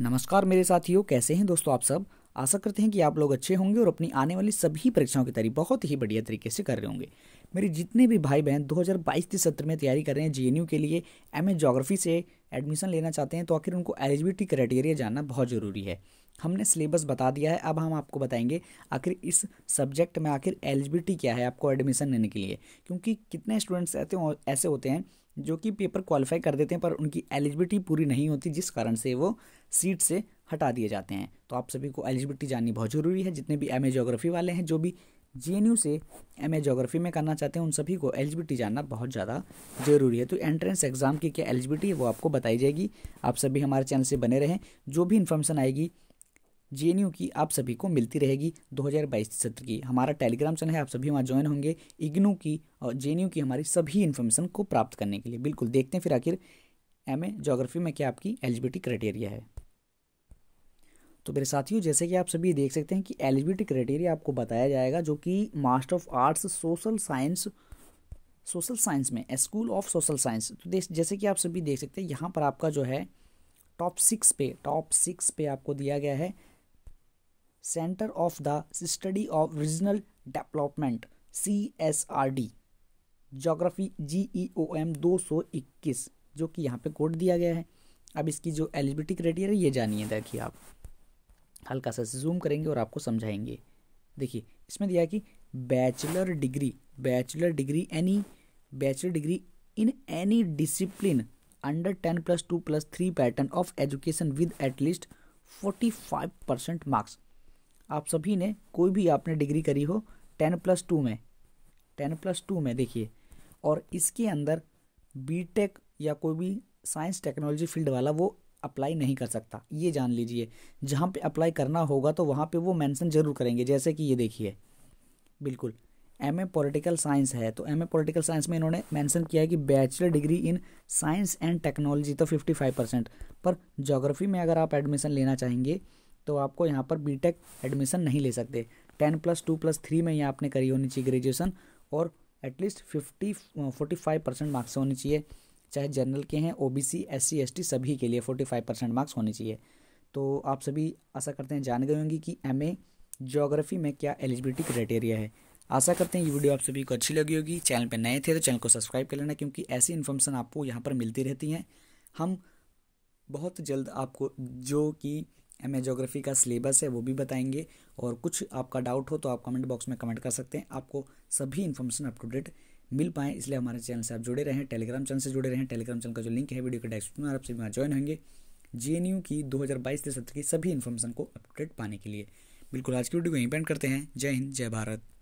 नमस्कार मेरे साथियों कैसे हैं दोस्तों आप सब आशा करते हैं कि आप लोग अच्छे होंगे और अपनी आने वाली सभी परीक्षाओं की तैयारी बहुत ही बढ़िया तरीके से कर रहे होंगे मेरे जितने भी भाई बहन 2022 के सत्र में तैयारी कर रहे हैं जेएनयू के लिए एम ए से एडमिशन लेना चाहते हैं तो आखिर उनको एलिजिबिलिटी क्राइटेरिया जानना बहुत ज़रूरी है हमने सिलेबस बता दिया है अब हम आपको बताएंगे आखिर इस सब्जेक्ट में आखिर एलिजिबिलिटी क्या है आपको एडमिशन लेने के लिए क्योंकि कितने स्टूडेंट्स ऐसे ऐसे होते हैं जो कि पेपर क्वालिफाई कर देते हैं पर उनकी एलिजिबिलिटी पूरी नहीं होती जिस कारण से वो सीट से हटा दिए जाते हैं तो आप सभी को एलिजिबिलिटी जाननी बहुत ज़रूरी है जितने भी एम ए जोग्राफी वाले हैं जो भी जे से एम ए जोग्राफी में करना चाहते हैं उन सभी को एल जानना बहुत ज़्यादा ज़रूरी है तो एंट्रेंस एग्ज़ाम की क्या एल है वो आपको बताई जाएगी आप सभी हमारे चैनल से बने रहें जो भी इन्फॉर्मेशन आएगी जे की आप सभी को मिलती रहेगी 2022 सत्र की हमारा टेलीग्राम चैनल है आप सभी वहाँ ज्वाइन होंगे इग्नू की और जे की हमारी सभी इन्फॉर्मेशन को प्राप्त करने के लिए बिल्कुल देखते हैं फिर आखिर एम जोग्राफी में क्या आपकी एलिजिबिलिटी क्राइटेरिया है तो मेरे साथियों जैसे कि आप सभी देख सकते हैं कि एलिजिबिलिटी क्राइटेरिया आपको बताया जाएगा जो कि master of arts social science social science में स्कूल ऑफ सोशल साइंस तो जैसे कि आप सभी देख सकते हैं यहाँ पर आपका जो है टॉप सिक्स पे टॉप सिक्स पे आपको दिया गया है centre of the study of regional development C S R D geography G E O M दो सौ इक्कीस जो कि यहाँ पे कोड दिया गया है अब इसकी जो एलिजिबिलिटी क्राइटेरिया ये जानिए देखिए आप हल्का सा जूम करेंगे और आपको समझाएंगे देखिए इसमें दिया कि bachelor degree bachelor degree any bachelor degree in any discipline under ten plus two plus three pattern of education with at least forty five percent marks आप सभी ने कोई भी आपने डिग्री करी हो टेन प्लस टू में टेन प्लस टू में देखिए और इसके अंदर बीटेक या कोई भी साइंस टेक्नोलॉजी फील्ड वाला वो अप्लाई नहीं कर सकता ये जान लीजिए जहाँ पे अप्लाई करना होगा तो वहाँ पे वो मेंशन जरूर करेंगे जैसे कि ये देखिए बिल्कुल एम ए पोलिटिकल साइंस है तो एम ए पोलिटिकल साइंस में इन्होंने मेंशन किया है कि bachelor degree in science and technology तो फिफ्टी फाइव परसेंट पर जोग्राफी में अगर आप एडमिशन लेना चाहेंगे तो आपको यहाँ पर बी टेक एडमिशन नहीं ले सकते ten plus two plus three में ही आपने करी होनी चाहिए ग्रेजुएसन और at least fifty forty five percent marks होनी चाहिए चाहे जनरल के हैं ओबीसी एससी एसटी सभी के लिए फोर्टी फाइव परसेंट मार्क्स होने चाहिए तो आप सभी आशा करते हैं जान गए होंगे कि एम ए जोग्राफी में क्या एलिजिबिलिटी क्राइटेरिया है आशा करते हैं ये वीडियो आप सभी को अच्छी लगी होगी चैनल पर नए थे तो चैनल को सब्सक्राइब कर लेना क्योंकि ऐसी इन्फॉर्मेशन आपको यहाँ पर मिलती रहती हैं हम बहुत जल्द आपको जो कि एम ए जोग्राफी का सिलेबस है वो भी बताएंगे और कुछ आपका डाउट हो तो आप कमेंट बॉक्स में कमेंट कर सकते हैं आपको सभी इन्फॉर्मेशन अप टू डेट मिल पाए इसलिए हमारे चैनल से आप जुड़े रहें टेलीग्राम चैनल से जुड़े रहें टेलीग्राम चैनल का जो लिंक है वीडियो के डेस्क्रिप्शन में आपसे वहाँ ज्वाइन होंगे जे की दो हज़ार बाईस के सत्र की सभी इन्फॉर्मेशन को अपडेट पाने के लिए बिल्कुल आज की वीडियो को यहीं पेंट करते हैं जय हिंद जय भारत